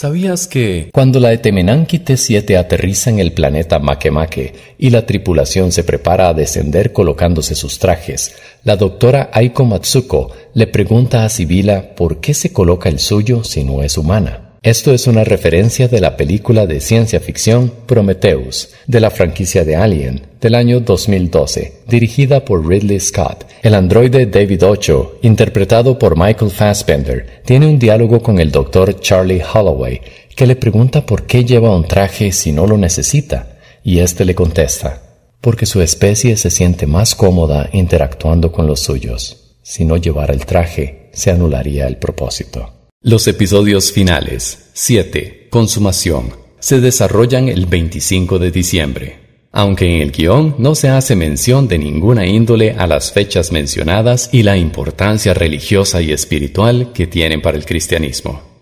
¿Sabías que cuando la Etemenanki T-7 aterriza en el planeta Makemake y la tripulación se prepara a descender colocándose sus trajes, la doctora Aiko Matsuko le pregunta a Sibila por qué se coloca el suyo si no es humana? Esto es una referencia de la película de ciencia ficción Prometheus, de la franquicia de Alien, del año 2012, dirigida por Ridley Scott. El androide David 8, interpretado por Michael Fassbender, tiene un diálogo con el doctor Charlie Holloway, que le pregunta por qué lleva un traje si no lo necesita, y éste le contesta, porque su especie se siente más cómoda interactuando con los suyos. Si no llevara el traje, se anularía el propósito. Los episodios finales, 7, Consumación, se desarrollan el 25 de diciembre. Aunque en el guión no se hace mención de ninguna índole a las fechas mencionadas y la importancia religiosa y espiritual que tienen para el cristianismo.